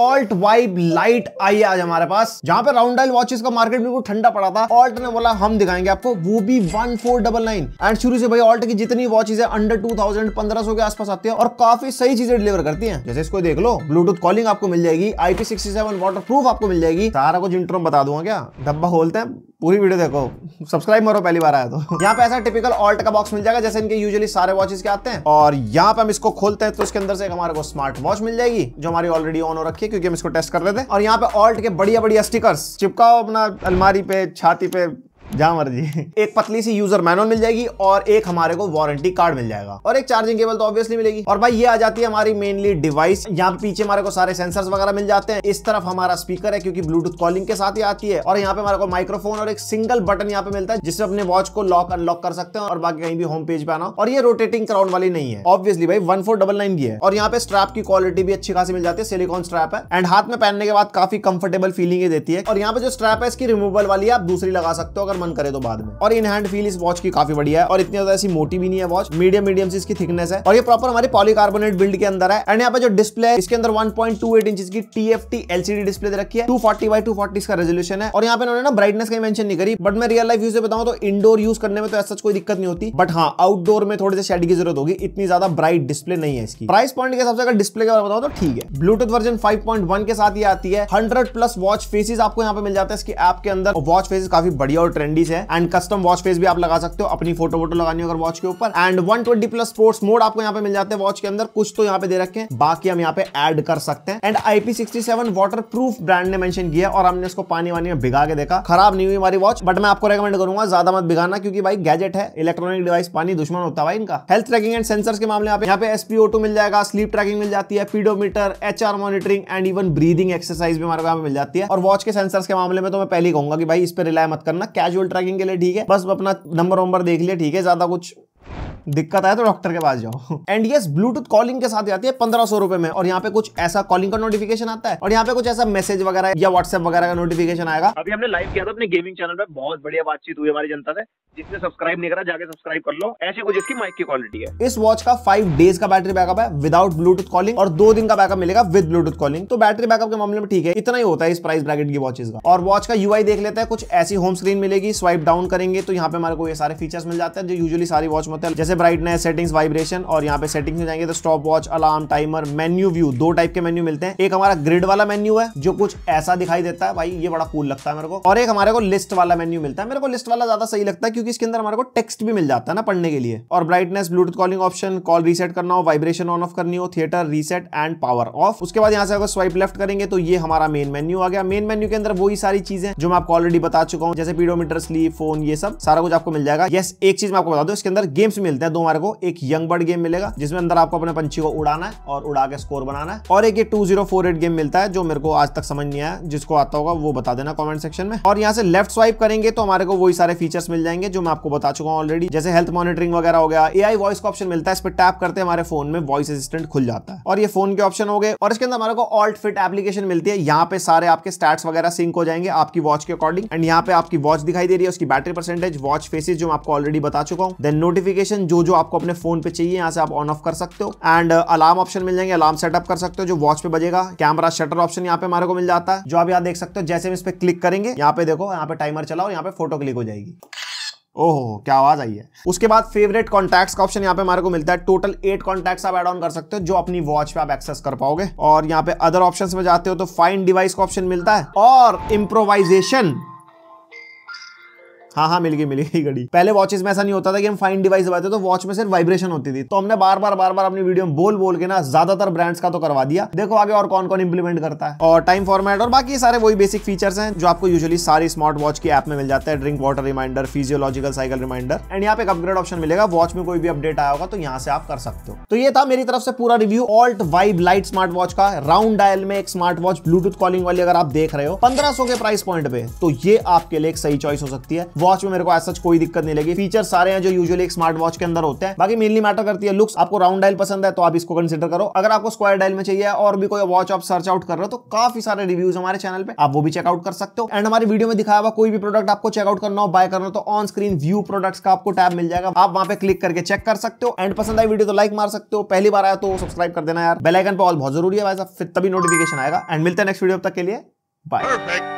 alt vibe light आई आज हमारे पास जहां पे राउंड डायल वॉचेस का मार्केट बिल्कुल ठंडा पड़ा था ऑल्ट ने बोला हम दिखाएंगे आपको वो भी one four double nine and शुरू से भाई ऑल्ट की जितनी वॉचेस है अंडर टू थाउजेंड पंद्रह सौ के आसपास आती है और काफी सही चीजें डिलीवर करती है जैसे इसको देख लो ब्लूटूथ कॉलिंग आपको मिल जाएगी IP sixty seven waterproof आपको मिल जाएगी सारा कुछ इंटरम बता दूंगा क्या डब्बा खोलते हैं पूरी वीडियो देखो सब्सक्राइब मारो पहली बार आया तो यहाँ पे ऐसा टिपिकल ऑल्ट का बॉक्स मिल जाएगा जैसे इनके यूजुअली सारे वॉचेस के आते हैं और यहाँ पे हम इसको खोलते हैं तो इसके अंदर से हमारे को स्मार्ट वॉच मिल जाएगी जो हमारी ऑलरेडी ऑन हो रखी है क्योंकि हम इसको टेस्ट कर रहे थे और यहाँ पे ऑल्ट के बढ़िया बढ़िया स्टिकर्स चिपकाओ अपना अलमारी पे छाती पे जहां मर्जी एक पतली सी यूजर मैनुअल मिल जाएगी और एक हमारे को वारंटी कार्ड मिल जाएगा और एक चार्जिंग केबल तो ऑब्वियसली मिलेगी और भाई ये आ जाती है हमारी मेनली डिवाइस यहाँ पीछे हमारे को सारे सेंसर्स वगैरह मिल जाते हैं इस तरफ हमारा स्पीकर है क्योंकि ब्लूटूथ कॉलिंग के साथ ही आती है और यहाँ पे हमारे को माइक्रोफोन और एक सिंगल बटन यहाँ पे मिलता है जिससे अपने वॉच को लॉक अनलॉक कर सकते हैं और बाकी कहीं भी होम पेज पे आना और ये रोटेटिंग क्राउन वाली नहीं है ऑब्वियसली भाई वन फोर डबल नाइन की है और यहाँ पे स्ट्रैप की क्वालिटी भी अच्छी खासी मिल जाती है सिलिकॉन स्ट्रैप है एंड हाथ में पहनने के बाद काफी कंफर्टेबल फीलिंग देती है और यहाँ पे जो स्ट्रैप है इसकी रिमूवल वाली आप दूसरी लगा सकते हो अगर मन करे तो बाद में और इन हैंड फील इस वॉच की काफी बढ़िया है और इतनी ज्यादा ऐसी मोटी भी नहीं है वॉच मीडियम मीडियम से इसकी थिकनेस है और ये प्रॉपर हमारे पॉलीकार्बोनेट बिल्ड के अंदर है एंड यहाँ पर जो डिस्प्ले है इसके अंदर one point two eight inch की T F TFT LCD display दे रखी है two forty by two forty का रेजोल्यूशन है और यहाँ पे उन्होंने ब्राइटनेस का मेंशन नहीं करी बट मैं रियल लाइफ यूज बताऊँ तो इंडोर यूज करने में तो ऐसा कोई दिक्कत नहीं होती बट हाँ आउटडोर में थोड़ी सी शेड की जरूरत होगी इतनी ज्यादा ब्राइट डिस्प्ले नहीं है इसकी प्राइस पॉइंट के हिसाब से अगर डिस्प्ले के बारे में बताऊं तो ठीक है ब्लूटूथ वर्जन 5.1 के साथ ये आती है हंड्रेड प्लस वॉच फेसिस आपको यहाँ पे मिल जाता है इसकी ऐप के अंदर वॉच फेसिस काफी बढ़िया और ट्रेंड कैंडी से एंड कस्टम वॉच फेस भी आप लगा सकते हो अपनी फोटो वोटो लगानी अगर वॉच के ऊपर एंड 120 प्लस स्पोर्ट्स मोड आपको यहाँ पे मिल जाते हैं वॉच के अंदर कुछ तो यहाँ पे दे रखे हैं बाकी हम यहाँ पे एड कर सकते हैं एंड IP67 वाटरप्रूफ ब्रांड ने मेंशन किया और हमने इसको पानी वानी में भिगा के देखा खराब नहीं हुई हमारी वॉच बट मैं आपको रेकमेंड करूंगा ज्यादा मत भिगाना क्योंकि भाई गैजेट है इलेक्ट्रॉनिक डिवाइस पानी दुश्मन होता है इनका हेल्थ ट्रैकिंग एंड सेंसर्स के मामले यहाँ पे एसपीओ मिल जाएगा स्लीप ट्रैकिंग मिल जाती है पीडोमीटर एच monitoring and even breathing exercise भी हमारे यहाँ पे मिल जाती है और वॉच के सेंसर्स के मामले में तो मैं पहले कहूंगा कि भाई इस पर रिलाय मत करना कैश कैजुअल ट्रैकिंग के लिए ठीक है बस अपना नंबर वंबर देख लिया ठीक है ज्यादा कुछ दिक्कत आए तो डॉक्टर के पास जाओ एंड यस ब्लूटूथ कॉलिंग के साथ आती है पंद्रह सौ रुपए में और यहाँ पे कुछ ऐसा कॉलिंग का नोटिफिकेशन आता है और यहाँ पे कुछ ऐसा मैसेज वगैरह या व्हाट्सएप वगैरह का नोटिफिकेशन आएगा अभी हमने लाइव किया था अपने गेमिंग चैनल पर बहुत बढ़िया बातचीत हुई हमारी जनता से जिसने सब्सक्राइब नहीं करा जाके सब्सक्राइब कर लो ऐसे कुछ इसकी माइक की क्वालिटी है इस वॉच का फाइव डेज का बैटरी बैकअप है विदाउट ब्लूटूथ कॉलिंग और दो दिन का बैकअप मिलेगा विद ब्लूटूथ कॉलिंग तो बैटरी बैकअप के मामले में ठीक है इतना ही होता है इस प्राइस ब्रैकेट की वॉचेज का और वॉच का यूआई देख लेते हैं कुछ ऐसी होम स्क्रीन मिलेगी स्वाइप डाउन करेंगे तो यहाँ पे हमारे को ये सारे फीचर्स मिल जाते हैं जो यूजली सारी वॉच में होते हैं जैसे जैसे ब्राइटनेस सेटिंग्स वाइब्रेशन और यहाँ पे सेटिंग्स में जाएंगे तो stopwatch alarm timer menu view दो टाइप के मेन्यू मिलते हैं एक हमारा ग्रिड वाला मेन्यू है जो कुछ ऐसा दिखाई देता है भाई ये बड़ा कूल लगता है मेरे को और एक हमारे को लिस्ट वाला मेन्यू मिलता है मेरे को लिस्ट वाला ज्यादा सही लगता है क्योंकि इसके अंदर हमारे को टेक्स्ट भी मिल जाता है ना पढ़ने के लिए और brightness Bluetooth calling option call reset करना हो वाइब्रेशन ऑन ऑफ करनी हो थिएटर रीसेट एंड पावर ऑफ उसके बाद यहाँ से अगर स्वाइप लेफ्ट करेंगे तो ये हमारा मेन मेन्यू आ गया मेन मेन्यू के अंदर वही सारी चीजें जो मैं आपको ऑलरेडी बता चुका हूँ जैसे पीडोमीटर स्लीप फोन ये सब सारा कुछ आपको मिल जाएगा यस एक चीज मैं आपको बता दू इसके अंदर गेम्स मिलते हैं जीतना हैं दो हमारे को एक यंग बर्ड गेम मिलेगा जिसमें अंदर आपको अपने पंछी को उड़ाना है और उड़ा के स्कोर बनाना है और एक ये two zero four eight game मिलता है जो मेरे को आज तक समझ नहीं आया जिसको आता होगा वो बता देना कॉमेंट सेक्शन में और यहाँ से लेफ्ट स्वाइप करेंगे तो हमारे को वही सारे फीचर्स मिल जाएंगे जो मैं आपको बता चुका हूँ ऑलरेडी जैसे हेल्थ मॉनिटरिंग वगैरह हो गया ए वॉइस का ऑप्शन मिलता है इस पर टैप करते हैं हमारे फोन में वॉइस असिस्टेंट खुल जाता है और ये फोन के ऑप्शन हो गए और इसके अंदर हमारे को ऑल्ट फिट एप्लीकेशन मिलती है यहाँ पे सारे आपके स्टैट्स वगैरह सिंक हो जाएंगे आपकी वॉच के अकॉर्डिंग एंड यहाँ पे आपकी वॉच दिखाई दे रही है उसकी बैटरी परसेंटेज वॉच फेसेज जो मैं आपको ऑलरेडी बता चुका हूँ देन नोटिफिकेशन जो जो जो आपको अपने फोन पे चाहिए यहाँ से आप ऑन ऑफ कर सकते हो एंड अलार्म ऑप्शन मिल जाएंगे अलार्म सेटअप कर सकते हो जो वॉच पे बजेगा कैमरा शटर ऑप्शन यहाँ पे हमारे को मिल जाता है जो आप यहाँ देख सकते हो जैसे हम इस पर क्लिक करेंगे यहाँ पे देखो यहाँ पे टाइमर चलाओ यहाँ पे फोटो क्लिक हो जाएगी ओहो क्या आवाज आई है उसके बाद फेवरेट कॉन्टैक्ट्स का ऑप्शन यहाँ पे हमारे को मिलता है टोटल एट कॉन्टैक्ट्स आप एड ऑन कर सकते हो जो अपनी वॉच पे आप एक्सेस कर पाओगे और यहाँ पे अदर ऑप्शंस में जाते हो तो फाइन डिवाइस का ऑप्शन मिलता है और इम्प्रोवाइजेशन हाँ हाँ मिल गई मिल गई घड़ी पहले वॉचेस में ऐसा नहीं होता था कि हम फाइन डिवाइस दबाते तो वॉच में सिर्फ वाइब्रेशन होती थी तो हमने बार बार बार बार अपनी वीडियो में बोल बोल के ना ज्यादातर ब्रांड्स का तो करवा दिया देखो आगे और कौन कौन इंप्लीमेंट करता है और टाइम फॉर्मेट और बाकी सारे वही बेसिक फीचर्स हैं जो आपको यूजली सारी स्मार्ट वॉच की ऐप में मिल जाता है drink water reminder physiological cycle reminder and यहाँ पे अपग्रेड ऑप्शन मिलेगा वॉच में कोई भी अपडेट आया होगा तो यहाँ से आप कर सकते हो तो ये था मेरी तरफ से पूरा review Alt vibe lite smart watch का राउंड डायल में एक स्मार्ट वॉच ब्लूटूथ कॉलिंग वाली अगर आप देख रहे हो पंद्रह के प्राइस पॉइंट पे तो ये आपके लिए एक सही चॉइस हो सकती है वॉच में मेरे को ऐसा कोई दिक्कत नहीं लगी फीचर सारे हैं जो यूजुअली एक स्मार्ट वॉच के अंदर होते हैं बाकी मेनली मैटर करती है लुक्स आपको राउंड डायल पसंद है तो आप इसको कंसिडर करो अगर आपको स्क्वायर डायल में चाहिए और भी कोई वॉच आप सर्च आउट कर रहे हो तो काफी सारे रिव्यूज हमारे चैनल पर आप वो भी चेकआउट कर सकते हो एंड हमारी वीडियो में दिखाया हुआ कोई भी प्रोडक्ट आपको चेकआउट करना हो बाय करना तो ऑन स्क्रीन व्यू प्रोडक्ट्स का आपको टैब मिल जाएगा आप वहां पर क्लिक करके चेक कर सकते हो एंड पसंद आई वीडियो तो लाइक मार सकते हो पहली बार आया तो सब्सक्राइब कर देना यार बेलाइकन पर ऑल बहुत जरूरी है वैसा फिर तभी नोटिफिकेशन आएगा एंड मिलते हैं नेक्स्ट वीडियो तक के लिए बाय